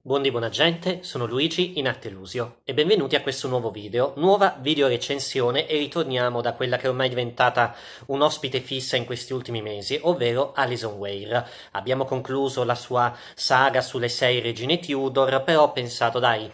Buondì buona gente, sono Luigi in Artelusio e benvenuti a questo nuovo video, nuova videorecensione e ritorniamo da quella che è ormai diventata un'ospite fissa in questi ultimi mesi, ovvero Alison Weir. Abbiamo concluso la sua saga sulle sei regine Tudor, però ho pensato dai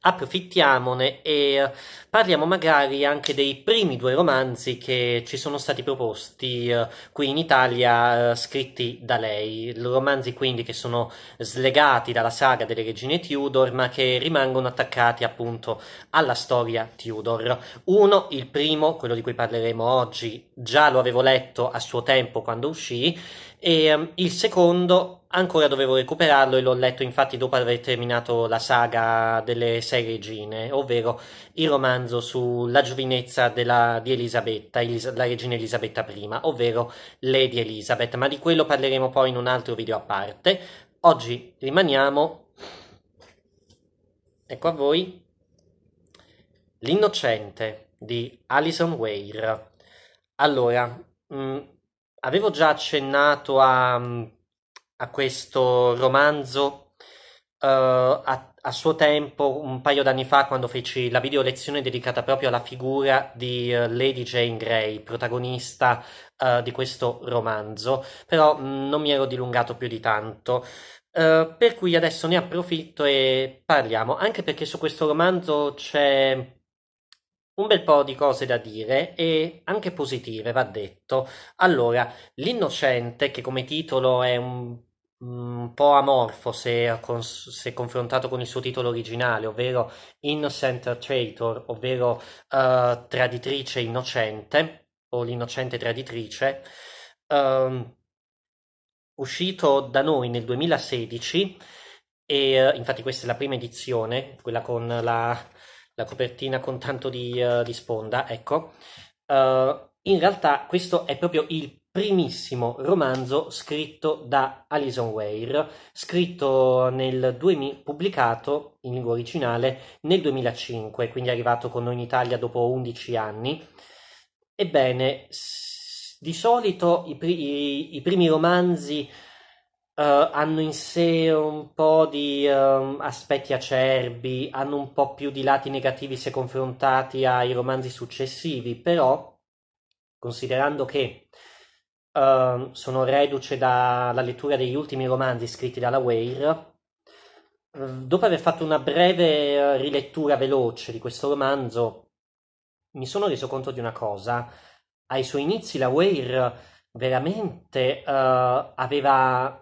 approfittiamone e eh, parliamo magari anche dei primi due romanzi che ci sono stati proposti eh, qui in Italia eh, scritti da lei, romanzi quindi che sono slegati dalla saga delle regine Tudor ma che rimangono attaccati appunto alla storia Tudor. Uno, il primo, quello di cui parleremo oggi, già lo avevo letto a suo tempo quando uscì, e um, il secondo ancora dovevo recuperarlo e l'ho letto infatti dopo aver terminato la saga delle sei regine, ovvero il romanzo sulla giovinezza della, di Elisabetta, Elis- la regina Elisabetta I, ovvero Lady Elizabeth, ma di quello parleremo poi in un altro video a parte. Oggi rimaniamo, ecco a voi, L'innocente di Alison Weir. Allora, mh, mm, avevo già accennato a, mm, a questo romanzo uh, a, a, suo tempo, un paio d'anni fa, quando feci la video lezione dedicata proprio alla figura di uh, Lady Jane Grey, protagonista uh, di questo romanzo, però mh, mm, non mi ero dilungato più di tanto. per cui adesso ne approfitto e parliamo, anche perché su questo romanzo c'è un bel po' di cose da dire e anche positive, va detto. Allora, L'innocente, che come titolo è un, un po' amorfo se, se, confrontato con il suo titolo originale, ovvero Innocent Traitor, ovvero uh, traditrice innocente, o l'innocente traditrice, uh, uscito da noi nel 2016, e uh, infatti questa è la prima edizione, quella con la la copertina con tanto di, uh, di sponda, ecco. Uh, in realtà questo è proprio il primissimo romanzo scritto da Alison Weir, scritto nel 2000, pubblicato in lingua originale nel 2005, quindi arrivato con noi in Italia dopo 11 anni. Ebbene, di solito i, pri- i primi romanzi Uh, hanno in sé un po' di um, aspetti acerbi, hanno un po' più di lati negativi se confrontati ai romanzi successivi, però considerando che uh, sono reduce dalla lettura degli ultimi romanzi scritti dalla Weir, dopo aver fatto una breve eh, rilettura veloce di questo romanzo, mi sono reso conto di una cosa. Ai suoi inizi la Weir veramente uh, aveva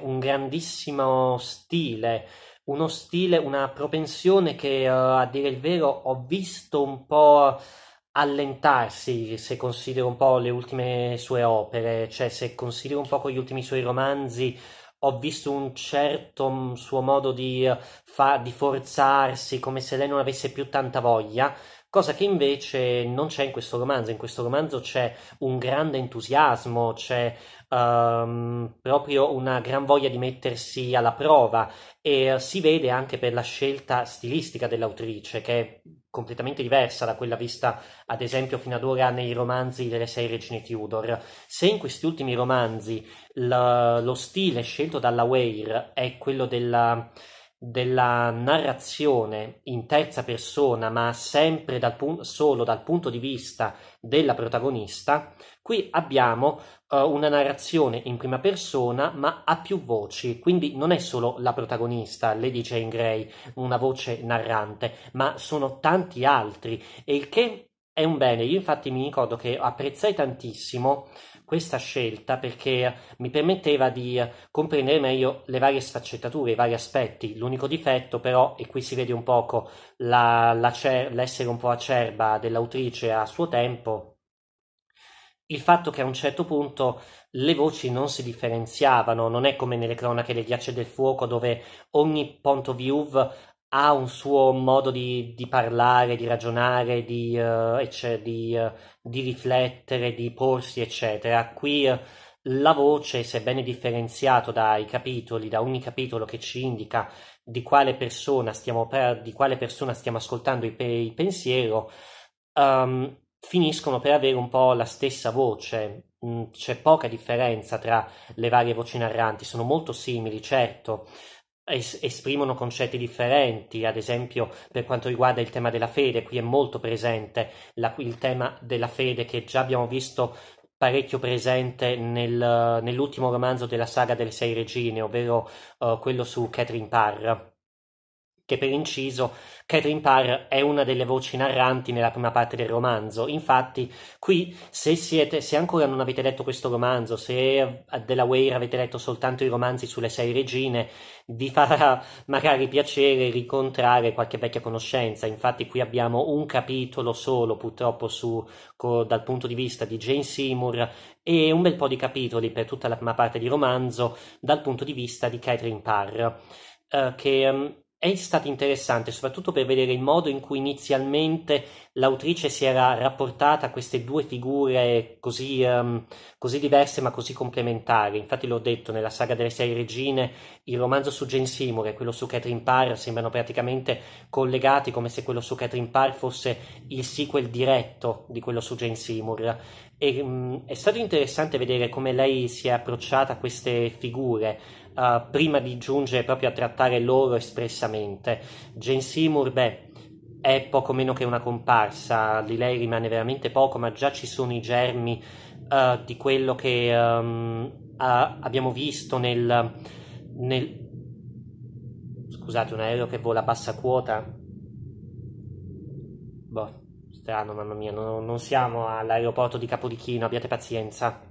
un grandissimo stile, uno stile, una propensione che uh, a dire il vero ho visto un po' allentarsi se considero un po' le ultime sue opere, cioè se considero un po' gli ultimi suoi romanzi ho visto un certo mm, suo modo di, eh, fa, di forzarsi, come se lei non avesse più tanta voglia cosa che invece non c'è in questo romanzo. In questo romanzo c'è un grande entusiasmo, c'è um, proprio una gran voglia di mettersi alla prova e uh, si vede anche per la scelta stilistica dell'autrice che è completamente diversa da quella vista ad esempio fino ad ora nei romanzi delle sei regine Tudor. Se in questi ultimi romanzi l- lo stile scelto dalla Weir è quello della della narrazione in terza persona, ma sempre dal pun- solo dal punto di vista della protagonista, qui abbiamo uh, una narrazione in prima persona, ma a più voci, quindi non è solo la protagonista, Lady Jane Grey, una voce narrante, ma sono tanti altri, e il che è un bene. Io infatti mi ricordo che apprezzai tantissimo questa scelta perché mi permetteva di eh, comprendere meglio le varie sfaccettature, i vari aspetti. L'unico difetto però, e qui si vede un poco la, la cer- l'essere un po' acerba dell'autrice a suo tempo, il fatto che a un certo punto le voci non si differenziavano, non è come nelle cronache del ghiaccio e del fuoco dove ogni point of view ha un suo modo di, di parlare, di ragionare, di, uh, ecce, di, uh, di, riflettere, di porsi, eccetera. Qui uh, la voce, sebbene differenziato dai capitoli, da ogni capitolo che ci indica di quale persona stiamo, quale persona stiamo ascoltando il, pe- pensiero, um, finiscono per avere un po' la stessa voce. Mm, c'è poca differenza tra le varie voci narranti, sono molto simili, certo es- esprimono concetti differenti, ad esempio per quanto riguarda il tema della fede, qui è molto presente la, il tema della fede che già abbiamo visto parecchio presente nel, nell'ultimo romanzo della saga delle sei regine, ovvero uh, quello su Catherine Parr che per inciso Catherine Parr è una delle voci narranti nella prima parte del romanzo. Infatti, qui se, siete, se ancora non avete letto questo romanzo, se a Delaware avete letto soltanto i romanzi sulle sei regine, vi farà magari piacere ricontrare qualche vecchia conoscenza. Infatti, qui abbiamo un capitolo solo, purtroppo, su, co, dal punto di vista di Jane Seymour e un bel po' di capitoli per tutta la prima parte di romanzo dal punto di vista di Catherine Parr. Eh, che mm, è stato interessante soprattutto per vedere il modo in cui inizialmente l'autrice si era rapportata a queste due figure così, um, così diverse ma così complementari. Infatti l'ho detto, nella saga delle sei regine, il romanzo su Jane Seymour e quello su Catherine Parr sembrano praticamente collegati come se quello su Catherine Parr fosse il sequel diretto di quello su Jane Seymour. E, um, è stato interessante vedere come lei si è approcciata a queste figure eh, prima di giungere proprio a trattare loro espressamente. Jane Seymour, beh, è poco meno che una comparsa, di lei rimane veramente poco, ma già ci sono i germi eh, di quello che um, ehm, a, abbiamo visto nel, nel... Scusate, un aereo che vola a bassa quota. Boh, strano, mamma mia, non, non siamo all'aeroporto di Capodichino, abbiate pazienza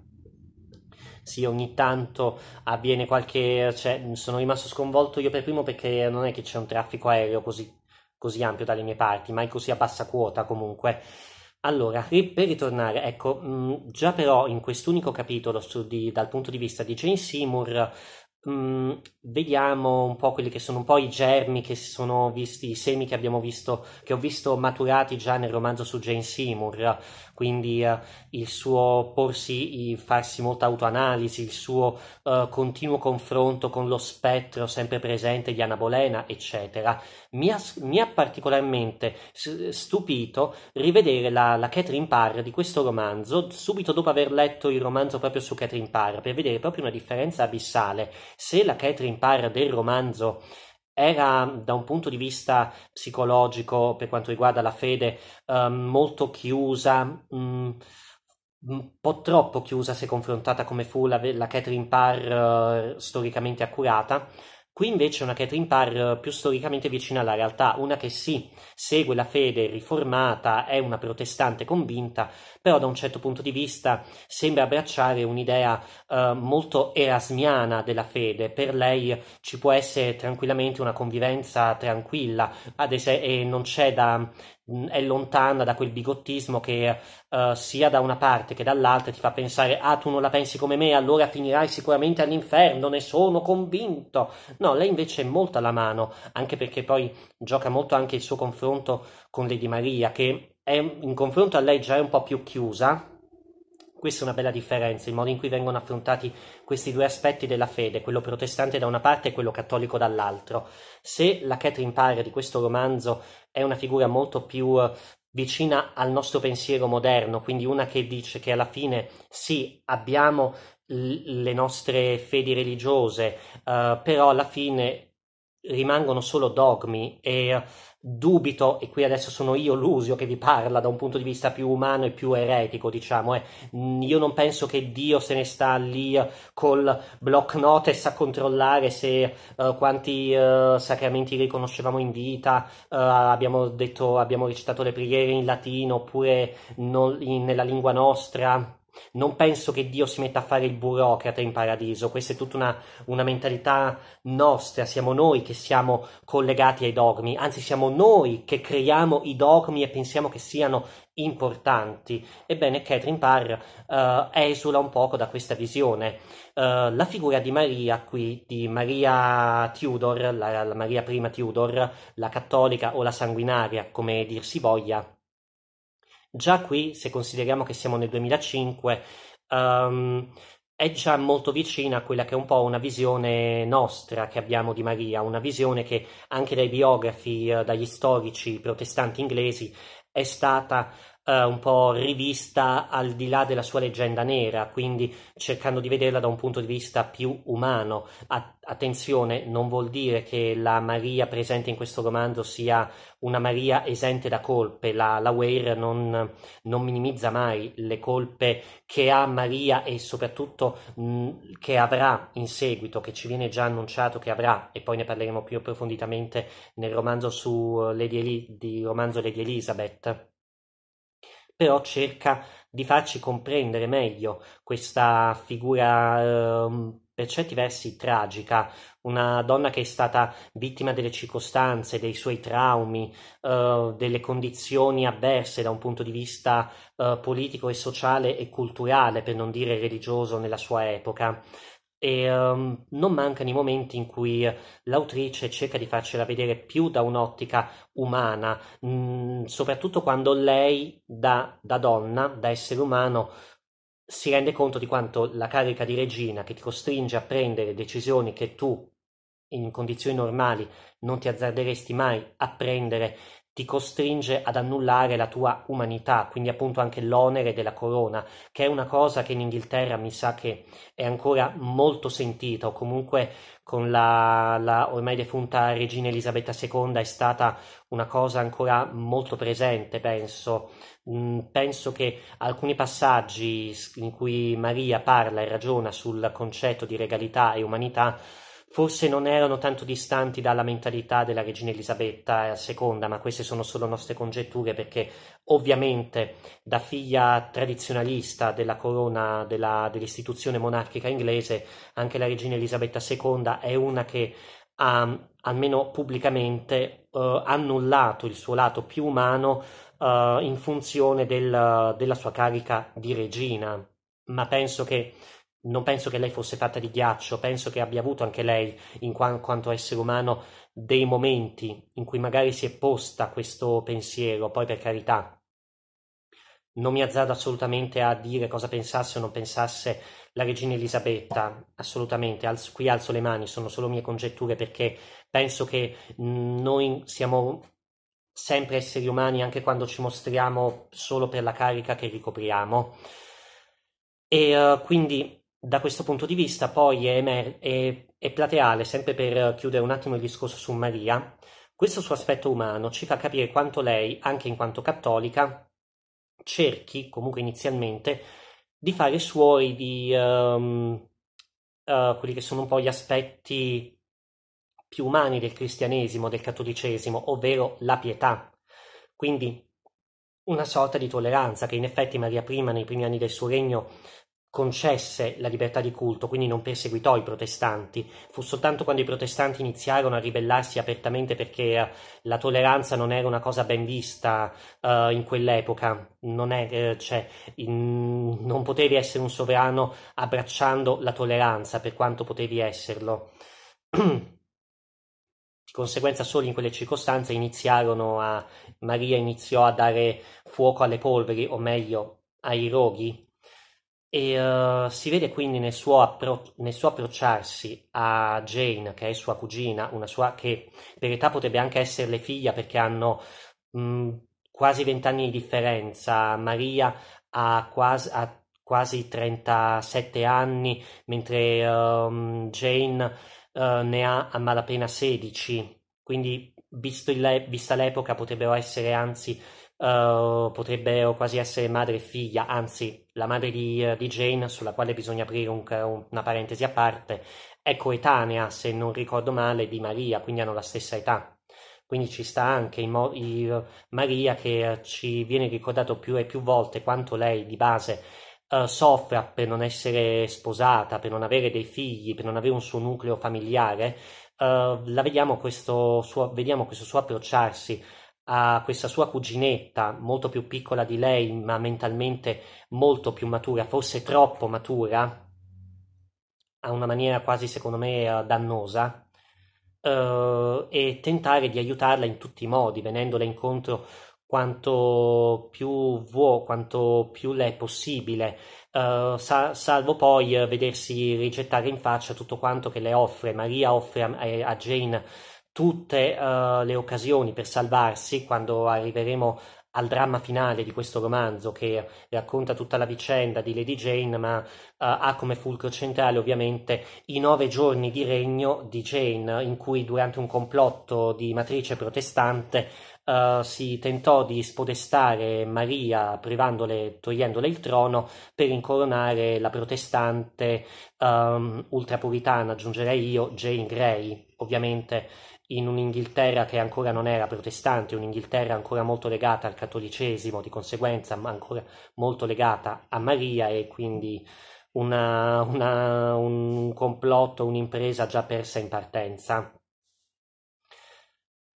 sì, ogni tanto avviene qualche... Cioè, sono rimasto sconvolto io per primo perché non è che c'è un traffico aereo così, così ampio dalle mie parti, ma è così a bassa quota comunque. Allora, per ritornare, ecco, mh, mm, già però in quest'unico capitolo di, dal punto di vista di Jane Seymour Mm, vediamo un po' quelli che sono un po' i germi che si sono visti, i semi che abbiamo visto, che ho visto maturati già nel romanzo su Jane Seymour quindi eh, il suo porsi, farsi molta autoanalisi, il suo eh, continuo confronto con lo spettro sempre presente di Anna Bolena, eccetera. Mi ha, mi ha particolarmente stupito rivedere la, la Catherine Parr di questo romanzo subito dopo aver letto il romanzo proprio su Catherine Parr, per vedere proprio una differenza abissale. Se la Catherine Parr del romanzo era da un punto di vista psicologico per quanto riguarda la fede eh, molto chiusa, mh, mm, un po' troppo chiusa se confrontata come fu la, la Catherine Parr eh, storicamente accurata. Qui invece una Catherine Parr più storicamente vicina alla realtà, una che sì, segue la fede riformata, è una protestante convinta, però da un certo punto di vista sembra abbracciare un'idea eh, molto erasmiana della fede. Per lei ci può essere tranquillamente una convivenza tranquilla es- e non c'è da, Mm, è lontana da quel bigottismo che uh, sia da una parte che dall'altra ti fa pensare ah tu non la pensi come me allora finirai sicuramente all'inferno ne sono convinto no lei invece è molto alla mano anche perché poi gioca molto anche il suo confronto con Lady Maria che è in confronto a lei già è un po' più chiusa questa è una bella differenza, il modo in cui vengono affrontati questi due aspetti della fede, quello protestante da una parte e quello cattolico dall'altro. Se la Catherine Parr di questo romanzo è una figura molto più eh, vicina al nostro pensiero moderno, quindi una che dice che alla fine sì, abbiamo le nostre fedi religiose, eh, però alla fine rimangono solo dogmi e dubito, e qui adesso sono io Lusio che vi parla da un punto di vista più umano e più eretico, diciamo, eh. Mm, io non penso che Dio se ne sta lì eh, col block notice a controllare se uh, quanti uh, sacramenti riconoscevamo in vita, uh, abbiamo, detto, abbiamo recitato le preghiere in latino oppure non, in, nella lingua nostra, non penso che Dio si metta a fare il burocrate in paradiso, questa è tutta una, una mentalità nostra, siamo noi che siamo collegati ai dogmi, anzi siamo noi che creiamo i dogmi e pensiamo che siano importanti. Ebbene, Catherine Parr uh, esula un poco da questa visione. Uh, la figura di Maria qui, di Maria Tudor, la, la Maria prima Tudor, la cattolica o la sanguinaria, come dir si voglia, Già qui, se consideriamo che siamo nel 2005, um, ehm, è già molto vicina a quella che è un po' una visione nostra che abbiamo di Maria, una visione che anche dai biografi, eh, dagli storici protestanti inglesi è stata eh, un po' rivista al di là della sua leggenda nera, quindi cercando di vederla da un punto di vista più umano. A- attenzione, non vuol dire che la Maria presente in questo romanzo sia una Maria esente da colpe, la, la Weir non, non minimizza mai le colpe che ha Maria e soprattutto mh, che avrà in seguito, che ci viene già annunciato che avrà, e poi ne parleremo più approfonditamente nel romanzo su eh, Lady Eli- di romanzo Lady Elizabeth però cerca di farci comprendere meglio questa figura eh, per certi versi tragica, una donna che è stata vittima delle circostanze, dei suoi traumi, eh, delle condizioni avverse da un punto di vista eh, politico e sociale e culturale, per non dire religioso nella sua epoca e um, non mancano i momenti in cui l'autrice cerca di farcela vedere più da un'ottica umana, mh, mm, soprattutto quando lei da, da donna, da essere umano, si rende conto di quanto la carica di regina che ti costringe a prendere decisioni che tu in condizioni normali non ti azzarderesti mai a prendere ti costringe ad annullare la tua umanità, quindi appunto anche l'onere della corona, che è una cosa che in Inghilterra mi sa che è ancora molto sentita, o comunque con la, la ormai defunta regina Elisabetta II è stata una cosa ancora molto presente, penso. Mm, penso che alcuni passaggi in cui Maria parla e ragiona sul concetto di regalità e umanità forse non erano tanto distanti dalla mentalità della regina Elisabetta II, eh, ma queste sono solo nostre congetture perché ovviamente da figlia tradizionalista della corona della, dell'istituzione monarchica inglese, anche la regina Elisabetta II è una che ha almeno pubblicamente eh, annullato il suo lato più umano eh, in funzione del, della sua carica di regina. Ma penso che non penso che lei fosse fatta di ghiaccio, penso che abbia avuto anche lei, in quanto essere umano, dei momenti in cui magari si è posta questo pensiero, poi per carità. Non mi azzardo assolutamente a dire cosa pensasse o non pensasse la regina Elisabetta, assolutamente, alzo, qui alzo le mani, sono solo mie congetture perché penso che mhmm, noi siamo sempre esseri umani anche quando ci mostriamo solo per la carica che ricopriamo. E uh, quindi da questo punto di vista poi è, emer- è, è plateale, sempre per chiudere un attimo il discorso su Maria, questo suo aspetto umano ci fa capire quanto lei, anche in quanto cattolica, cerchi, comunque inizialmente, di fare suoi di um, uh, quelli che sono un po' gli aspetti più umani del cristianesimo, del cattolicesimo, ovvero la pietà. Quindi una sorta di tolleranza che in effetti Maria I nei primi anni del suo regno concesse la libertà di culto, quindi non perseguitò i protestanti. Fu soltanto quando i protestanti iniziarono a ribellarsi apertamente perché eh, la tolleranza non era una cosa ben vista uh, in quell'epoca. Non, è, eh, cioè, in, non potevi essere un sovrano abbracciando la tolleranza, per quanto potevi esserlo. Di conseguenza solo in quelle circostanze iniziarono a Maria iniziò a dare fuoco alle polveri, o meglio ai roghi e uh, si vede quindi nel suo, appro- nel suo, approcciarsi a Jane, che è sua cugina, una sua che per età potrebbe anche esserle figlia perché hanno mh, mm, quasi vent'anni di differenza. Maria ha quasi, ha quasi 37 anni, mentre um, Jane uh, ne ha a malapena 16. Quindi, le- vista l'epoca, potrebbero essere anzi, uh, potrebbero quasi essere madre e figlia, anzi la madre di, eh, di Jane, sulla quale bisogna aprire eh, un, una parentesi a parte, è coetanea, se non ricordo male, di Maria, quindi hanno la stessa età. Quindi ci sta anche Mo- eh, Maria che ci viene ricordato più e più volte quanto lei di base Uh, soffra per non essere sposata, per non avere dei figli, per non avere un suo nucleo familiare, uh, vediamo, questo suo, vediamo questo suo approcciarsi a questa sua cuginetta, molto più piccola di lei, ma mentalmente molto più matura, forse troppo matura, a una maniera quasi secondo me eh, dannosa, eh, e tentare di aiutarla in tutti i modi, venendole incontro quanto più vuo, quanto più le è possibile, eh, sa- salvo poi vedersi rigettare in faccia tutto quanto che le offre. Maria offre a, eh, a Jane tutte uh, le occasioni per salvarsi quando arriveremo al dramma finale di questo romanzo che racconta tutta la vicenda di Lady Jane, ma uh, ha come fulcro centrale ovviamente i nove giorni di regno di Jane, in cui durante un complotto di matrice protestante Uh, si tentò di spodestare Maria privandole, togliendole il trono per incoronare la protestante um, ultrapuritana, aggiungerei io, Jane Grey. Ovviamente in un'Inghilterra che ancora non era protestante, un'Inghilterra ancora molto legata al cattolicesimo, di conseguenza ancora molto legata a Maria e quindi una, una, un complotto, un'impresa già persa in partenza.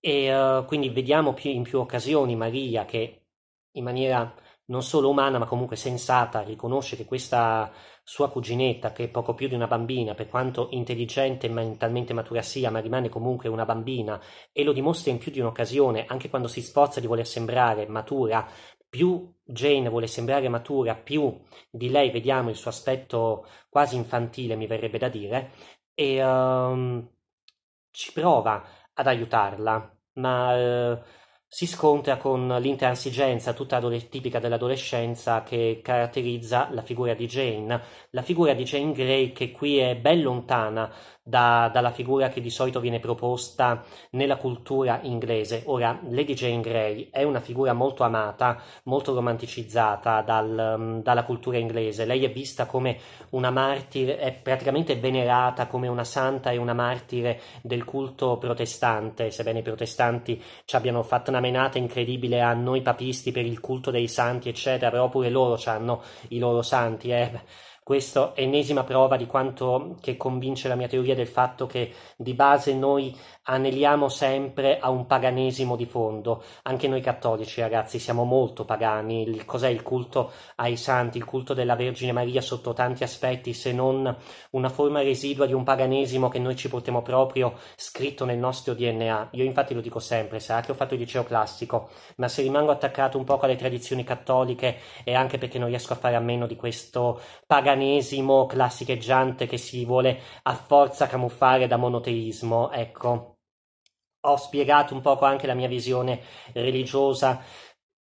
E uh, quindi vediamo più, in più occasioni Maria che in maniera non solo umana ma comunque sensata, riconosce che questa sua cuginetta, che è poco più di una bambina, per quanto intelligente e mentalmente matura sia, ma rimane comunque una bambina, e lo dimostra in più di un'occasione, anche quando si sforza di voler sembrare matura, più Jane vuole sembrare matura, più di lei vediamo il suo aspetto quasi infantile, mi verrebbe da dire, e um, ci prova ad aiutarla, ma... Uh, si scontra con l'intransigenza tutta tipica dell'adolescenza che caratterizza la figura di Jane, la figura di Jane Grey che qui è ben lontana da, dalla figura che di solito viene proposta nella cultura inglese. Ora, Lady Jane Grey è una figura molto amata, molto romanticizzata dal, mm, dalla cultura inglese. Lei è vista come una martire, è praticamente venerata come una santa e una martire del culto protestante, sebbene i protestanti ci abbiano fatto una menata incredibile a noi papisti per il culto dei santi, eccetera, però pure loro hanno i loro santi. Eh questa ennesima prova di quanto che convince la mia teoria del fatto che di base noi aneliamo sempre a un paganesimo di fondo. Anche noi cattolici, ragazzi, siamo molto pagani. Il, cos'è il culto ai santi, il culto della Vergine Maria sotto tanti aspetti, se non una forma residua di un paganesimo che noi ci portiamo proprio scritto nel nostro DNA? Io infatti lo dico sempre, sarà che ho fatto il liceo classico, ma se rimango attaccato un po' alle tradizioni cattoliche è anche perché non riesco a fare a meno di questo paganesimo manicanesimo classicheggiante che si vuole a forza camuffare da monoteismo, ecco. Ho spiegato un poco anche la mia visione religiosa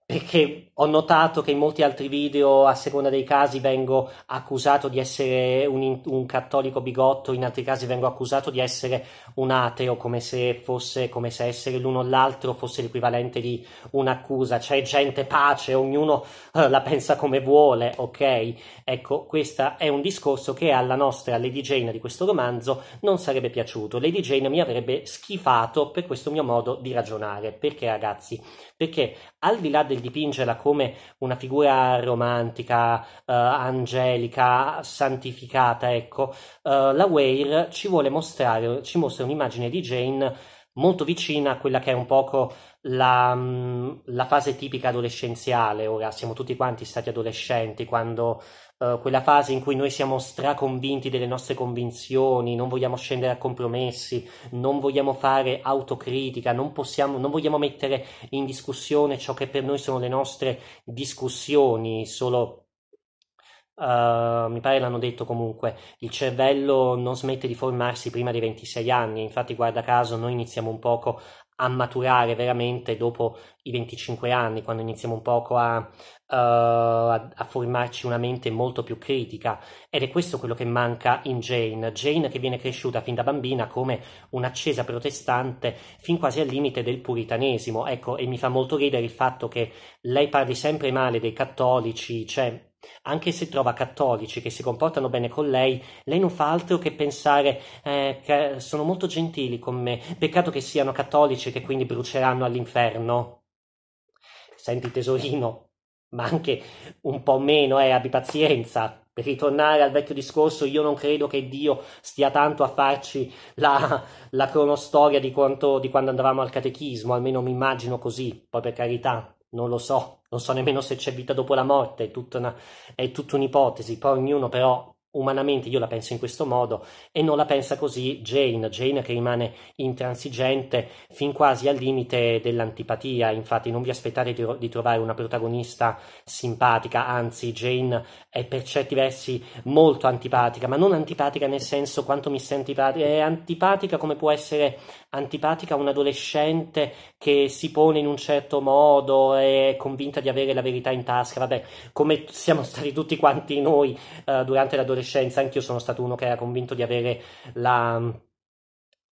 perché ho notato che in molti altri video, a seconda dei casi, vengo accusato di essere un, un, cattolico bigotto, in altri casi vengo accusato di essere un ateo, come se, fosse, come se essere l'uno o l'altro fosse l'equivalente di un'accusa. C'è gente pace, ognuno eh, la pensa come vuole, ok? Ecco, questo è un discorso che alla nostra Lady Jane di questo romanzo non sarebbe piaciuto. Lady Jane mi avrebbe schifato per questo mio modo di ragionare. Perché, ragazzi? Perché al di là del del dipingerla come una figura romantica, eh, angelica, santificata, ecco, eh, la Weir ci vuole mostrare, ci mostra un'immagine di Jane molto vicina a quella che è un poco la, mm, la fase tipica adolescenziale, ora siamo tutti quanti stati adolescenti quando eh, quella fase in cui noi siamo straconvinti delle nostre convinzioni, non vogliamo scendere a compromessi, non vogliamo fare autocritica, non, possiamo, non vogliamo mettere in discussione ciò che per noi sono le nostre discussioni, solo Uh, mi pare l'hanno detto comunque, il cervello non smette di formarsi prima dei 26 anni, infatti guarda caso noi iniziamo un poco a maturare veramente dopo i 25 anni, quando iniziamo un poco a, uh, a, formarci una mente molto più critica. Ed è questo quello che manca in Jane. Jane che viene cresciuta fin da bambina come un'accesa protestante, fin quasi al limite del puritanesimo. Ecco, e mi fa molto ridere il fatto che lei parli sempre male dei cattolici, cioè anche se trova cattolici che si comportano bene con lei, lei non fa altro che pensare eh, che sono molto gentili con me, peccato che siano cattolici che quindi bruceranno all'inferno. Senti tesorino, ma anche un po' meno, eh, abbi pazienza. Per ritornare al vecchio discorso, io non credo che Dio stia tanto a farci la, la cronostoria di, quanto, di quando andavamo al catechismo, almeno mi immagino così, poi per carità, non lo so, non so nemmeno se c'è vita dopo la morte, è tutta, una, è tutta un'ipotesi, poi ognuno però umanamente io la penso in questo modo e non la pensa così Jane, Jane che rimane intransigente fin quasi al limite dell'antipatia, infatti non vi aspettate di, di, trovare una protagonista simpatica, anzi Jane è per certi versi molto antipatica, ma non antipatica nel senso quanto mi sento antipatica, è antipatica come può essere antipatica un adolescente che si pone in un certo modo, è convinta di avere la verità in tasca, vabbè, come siamo stati tutti quanti noi eh, durante l'adolescenza adolescenza anch'io sono stato uno che era convinto di avere la,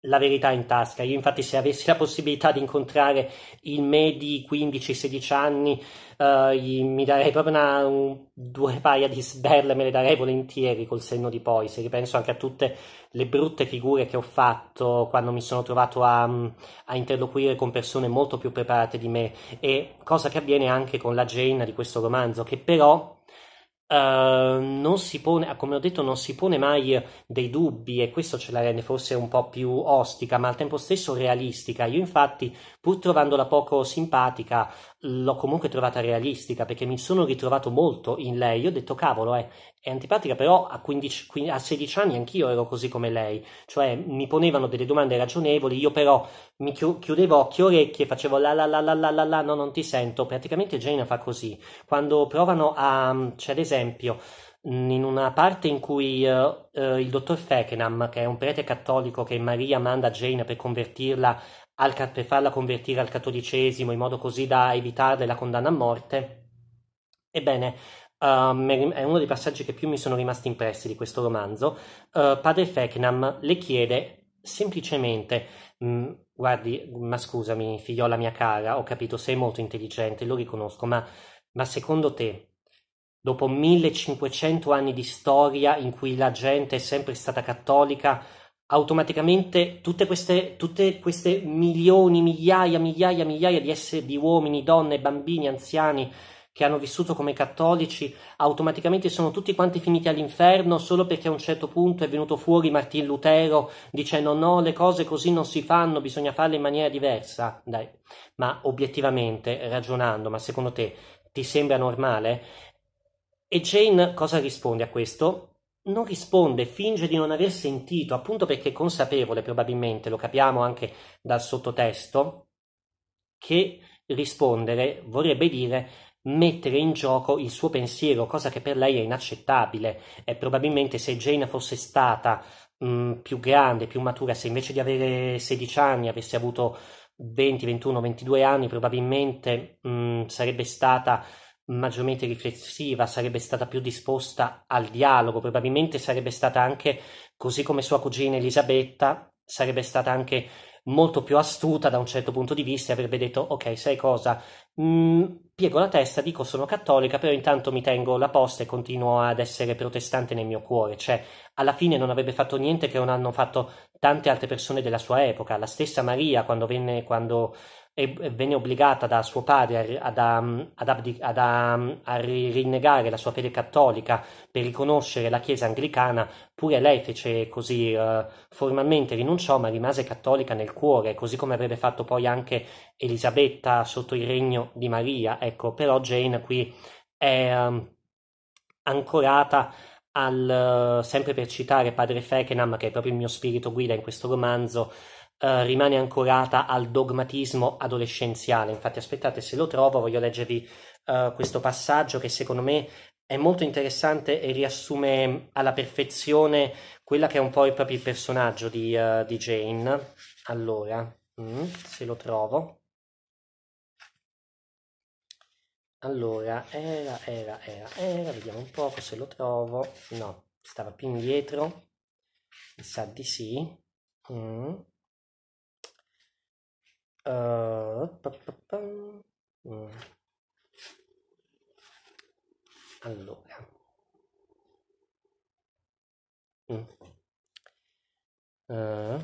la verità in tasca. Io infatti se avessi la possibilità di incontrare il me di 15-16 anni eh, mi darei proprio una, un, due paia di sberle, me le darei volentieri col senno di poi, se ripenso anche a tutte le brutte figure che ho fatto quando mi sono trovato a, a interloquire con persone molto più preparate di me e cosa che avviene anche con la Jane di questo romanzo che però Ehm, non si pone, ah, come ho detto, non si pone mai dei dubbi e questo ce la rende forse un po' più ostica, ma al tempo stesso realistica. Io, infatti, pur trovandola poco simpatica, l'ho comunque trovata realistica perché mi sono ritrovato molto in lei. Io ho detto, cavolo, eh, è antipatica, però a, 15, 15, a 16 anni anch'io ero così come lei, cioè mi ponevano delle domande ragionevoli, io però mi chiudevo occhi, orecchie, facevo la la la la la la, la no, non ti sento. Praticamente Jaina fa così. Quando provano a, c'è cioè, ad esempio, in una parte in cui uh, uh, il dottor Feckenham, che è un prete cattolico che Maria manda a Jane per convertirla al, per farla convertire al cattolicesimo in modo così da evitarle la condanna a morte, ebbene, uh, è uno dei passaggi che più mi sono rimasti impressi di questo romanzo. Eh, padre Feckenham le chiede semplicemente mm, guardi, ma scusami, figliola mia cara, ho capito, sei molto intelligente, lo riconosco, ma, ma secondo te dopo 1500 anni di storia in cui la gente è sempre stata cattolica, automaticamente tutte queste, tutte queste milioni, migliaia, migliaia, migliaia di, esseri, di uomini, donne, bambini, anziani che hanno vissuto come cattolici, automaticamente sono tutti quanti finiti all'inferno solo perché a un certo punto è venuto fuori Martin Lutero dicendo no, le cose così non si fanno, bisogna farle in maniera diversa. Dai, ma obiettivamente, ragionando, ma secondo te ti sembra normale? E Jane cosa risponde a questo? Non risponde, finge di non aver sentito, appunto perché è consapevole, probabilmente, lo capiamo anche dal sottotesto, che rispondere vorrebbe dire mettere in gioco il suo pensiero, cosa che per lei è inaccettabile. E probabilmente se Jane fosse stata mh, mm, più grande, più matura, se invece di avere 16 anni avesse avuto 20, 21, 22 anni, probabilmente mh, mm, sarebbe stata maggiormente riflessiva, sarebbe stata più disposta al dialogo, probabilmente sarebbe stata anche, così come sua cugina Elisabetta, sarebbe stata anche molto più astuta da un certo punto di vista e avrebbe detto ok sai cosa mm, piego la testa dico sono cattolica però intanto mi tengo la posta e continuo ad essere protestante nel mio cuore cioè alla fine non avrebbe fatto niente che non hanno fatto tante altre persone della sua epoca la stessa Maria quando venne quando e venne obbligata da suo padre ad, ad, ad, a rinnegare la sua fede cattolica per riconoscere la Chiesa anglicana, pure lei fece così, eh, formalmente rinunciò ma rimase cattolica nel cuore, così come avrebbe fatto poi anche Elisabetta sotto il regno di Maria, ecco, però Jane qui è um, ancorata al, eh, sempre per citare padre Fekenham, che è proprio il mio spirito guida in questo romanzo, eh, rimane ancorata al dogmatismo adolescenziale. Infatti, aspettate, se lo trovo, voglio leggervi eh, questo passaggio che secondo me è molto interessante e riassume alla perfezione quella che è un po' il proprio personaggio di, uh, di Jane. Allora, mm, se lo trovo. Allora, era, era, era, era, vediamo un po' se lo trovo. No, stava più indietro. Mi sa di sì. Mm. Eh, mm. Allora. Mm. Uh.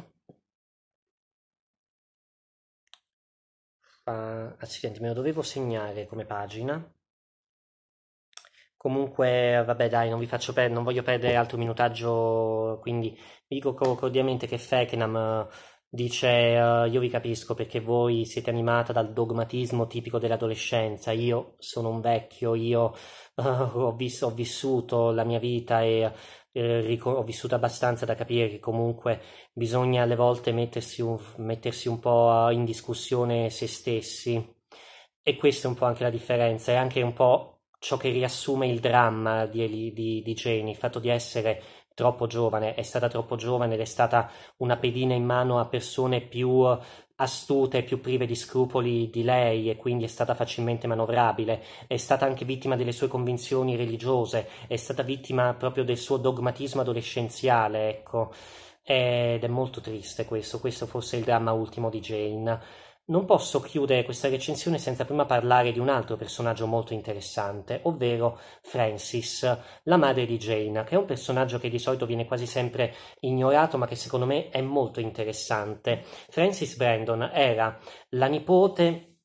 Uh, accidenti, me lo dovevo segnare come pagina. Comunque, vabbè, dai, non vi faccio perdere, non voglio perdere altro minutaggio, quindi vi dico cordialmente che Feckenham Dice, uh, io vi capisco perché voi siete animata dal dogmatismo tipico dell'adolescenza, io sono un vecchio, io uh, ho, vis- ho, vissuto la mia vita e eh, ric- ho vissuto abbastanza da capire che comunque bisogna alle volte mettersi un, mettersi un po' in discussione se stessi. E questa è un po' anche la differenza, è anche un po' ciò che riassume il dramma di, di, di Jenny, il fatto di essere troppo giovane, è stata troppo giovane ed è stata una pedina in mano a persone più astute, e più prive di scrupoli di lei e quindi è stata facilmente manovrabile, è stata anche vittima delle sue convinzioni religiose, è stata vittima proprio del suo dogmatismo adolescenziale, ecco. Ed è molto triste questo, questo forse è il dramma ultimo di Jane. Non posso chiudere questa recensione senza prima parlare di un altro personaggio molto interessante, ovvero Francis, la madre di Jane, che è un personaggio che di solito viene quasi sempre ignorato, ma che secondo me è molto interessante. Francis Brandon era la nipote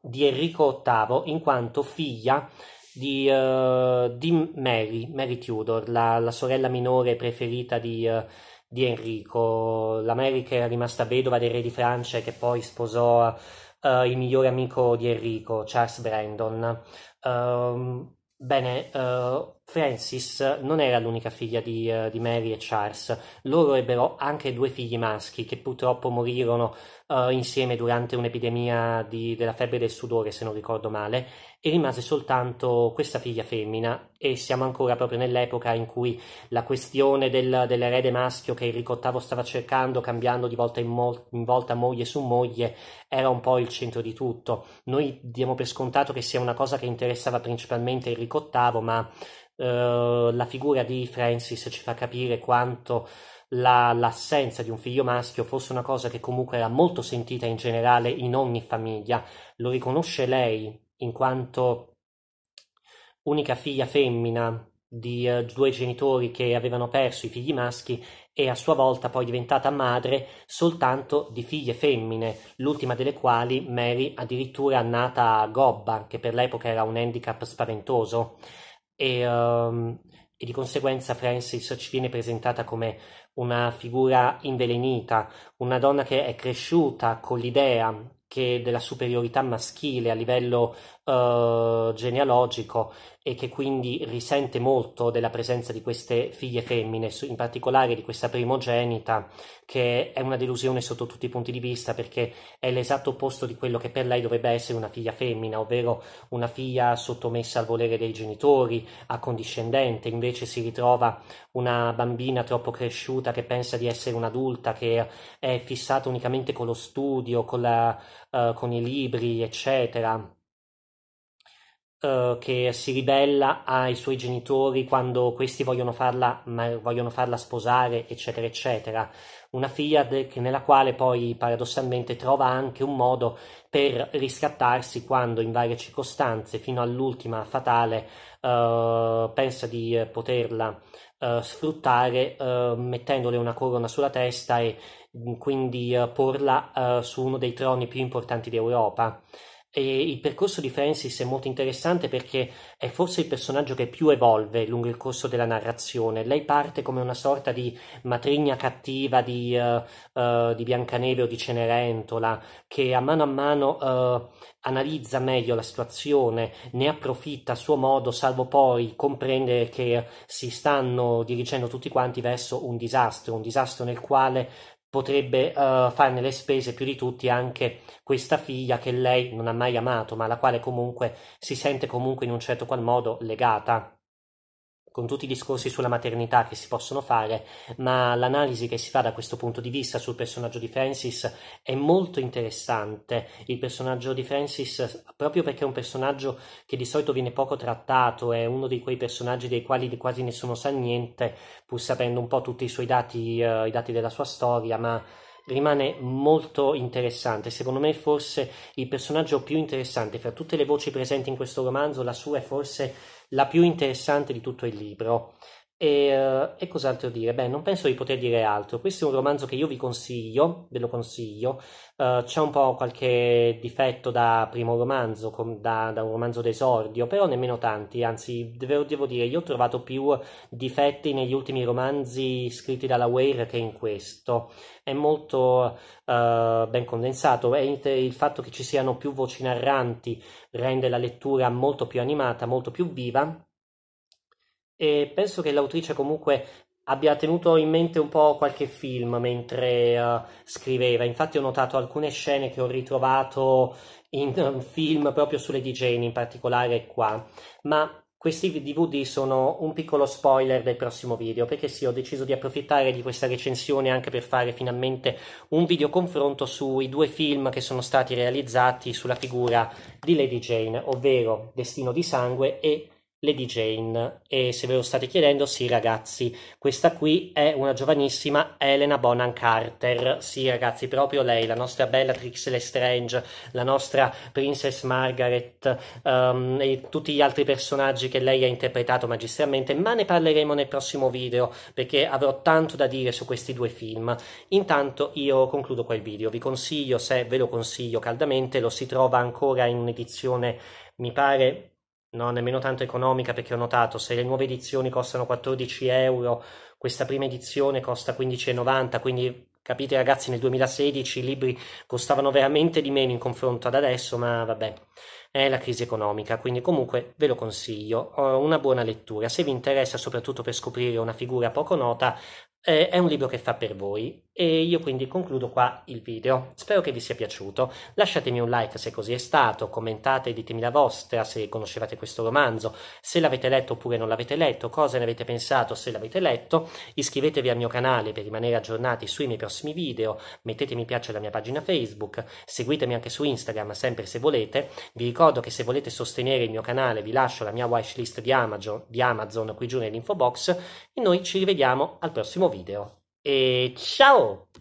di Enrico VIII, in quanto figlia di, uh, di Mary, Mary Tudor, la, la, sorella minore preferita di, uh, di Enrico. L'America era rimasta vedova del re di Francia che poi sposò uh, il migliore amico di Enrico, Charles Brandon. Uh, bene, uh, Frances non era l'unica figlia di, uh, di, Mary e Charles, loro ebbero anche due figli maschi che purtroppo morirono uh, insieme durante un'epidemia di, della febbre del sudore, se non ricordo male, e rimase soltanto questa figlia femmina e siamo ancora proprio nell'epoca in cui la questione del, dell'erede maschio che Enrico VIII stava cercando, cambiando di volta in, mo- in volta moglie su moglie, era un po' il centro di tutto. Noi diamo per scontato che sia una cosa che interessava principalmente Enrico VIII, ma eh, la figura di Francis ci fa capire quanto la, l'assenza di un figlio maschio fosse una cosa che comunque era molto sentita in generale in ogni famiglia. Lo riconosce lei in quanto unica figlia femmina di uh, due genitori che avevano perso i figli maschi e a sua volta poi diventata madre soltanto di figlie femmine, l'ultima delle quali Mary addirittura nata a gobba, che per l'epoca era un handicap spaventoso e, um, e di conseguenza Frances ci viene presentata come una figura invelenita, una donna che è cresciuta con l'idea che della superiorità maschile a livello uh, genealogico e che quindi risente molto della presenza di queste figlie femmine, in particolare di questa primogenita, che è una delusione sotto tutti i punti di vista perché è l'esatto opposto di quello che per lei dovrebbe essere una figlia femmina, ovvero una figlia sottomessa al volere dei genitori, accondiscendente, invece si ritrova una bambina troppo cresciuta che pensa di essere un'adulta, che è fissata unicamente con lo studio, con, la, uh, con i libri, eccetera eh, che si ribella ai suoi genitori quando questi vogliono farla, vogliono farla sposare, eccetera, eccetera. Una figlia de- nella quale poi paradossalmente trova anche un modo per riscattarsi quando in varie circostanze, fino all'ultima fatale, uh, pensa di poterla eh, sfruttare mettendole una corona sulla testa e mm, quindi porla su uno dei troni più importanti d'Europa. E il percorso di Francis è molto interessante perché è forse il personaggio che più evolve lungo il corso della narrazione. Lei parte come una sorta di matrigna cattiva di, uh, uh, di Biancaneve o di Cenerentola, che a mano a mano uh, analizza meglio la situazione, ne approfitta a suo modo, salvo poi comprendere che si stanno dirigendo tutti quanti verso un disastro, un disastro nel quale potrebbe uh, farne le spese più di tutti anche questa figlia che lei non ha mai amato, ma alla quale comunque si sente comunque in un certo qual modo legata con tutti i discorsi sulla maternità che si possono fare, ma l'analisi che si fa da questo punto di vista sul personaggio di Francis è molto interessante. Il personaggio di Francis, proprio perché è un personaggio che di solito viene poco trattato, è uno di quei personaggi dei quali quasi nessuno sa niente, pur sapendo un po' tutti i suoi dati, eh, i dati della sua storia, ma rimane molto interessante. Secondo me, forse il personaggio più interessante fra tutte le voci presenti in questo romanzo, la sua è forse la più interessante di tutto il libro. E, eh, e, cos'altro dire? Beh, non penso di poter dire altro. Questo è un romanzo che io vi consiglio, ve lo consiglio. Uh, c'è un po' qualche difetto da primo romanzo, com- da, da, un romanzo d'esordio, però nemmeno tanti. Anzi, devo, devo dire, io ho trovato più difetti negli ultimi romanzi scritti dalla Ware che in questo. È molto uh, ben condensato e il fatto che ci siano più voci narranti rende la lettura molto più animata, molto più viva e penso che l'autrice comunque abbia tenuto in mente un po' qualche film mentre uh, scriveva. Infatti ho notato alcune scene che ho ritrovato in um, film proprio sulle di in particolare qua. Ma questi DVD sono un piccolo spoiler del prossimo video, perché sì, ho deciso di approfittare di questa recensione anche per fare finalmente un video confronto sui due film che sono stati realizzati sulla figura di Lady Jane, ovvero Destino di Sangue e Lady Jane. E se ve lo state chiedendo, sì ragazzi, questa qui è una giovanissima Elena Bonan Carter. Sì ragazzi, proprio lei, la nostra bella Trix Lestrange, la nostra Princess Margaret um, e tutti gli altri personaggi che lei ha interpretato magistralmente, ma ne parleremo nel prossimo video perché avrò tanto da dire su questi due film. Intanto io concludo quel video, vi consiglio, se ve lo consiglio caldamente, lo si trova ancora in un'edizione mi pare no, nemmeno tanto economica perché ho notato se le nuove edizioni costano 14 euro, questa prima edizione costa 15,90, quindi capite ragazzi nel 2016 i libri costavano veramente di meno in confronto ad adesso, ma vabbè è la crisi economica, quindi comunque ve lo consiglio, una buona lettura, se vi interessa soprattutto per scoprire una figura poco nota, eh, è un libro che fa per voi. E io quindi concludo qua il video, spero che vi sia piaciuto, lasciatemi un like se così è stato, commentate e ditemi la vostra se conoscevate questo romanzo, se l'avete letto oppure non l'avete letto, cosa ne avete pensato se l'avete letto, iscrivetevi al mio canale per rimanere aggiornati sui miei prossimi video, mettete mi piace alla mia pagina Facebook, seguitemi anche su Instagram sempre se volete, vi ricordo che se volete sostenere il mio canale vi lascio la mia wishlist di Amazon, di Amazon qui giù nell'info box e noi ci rivediamo al prossimo video. Eh, itself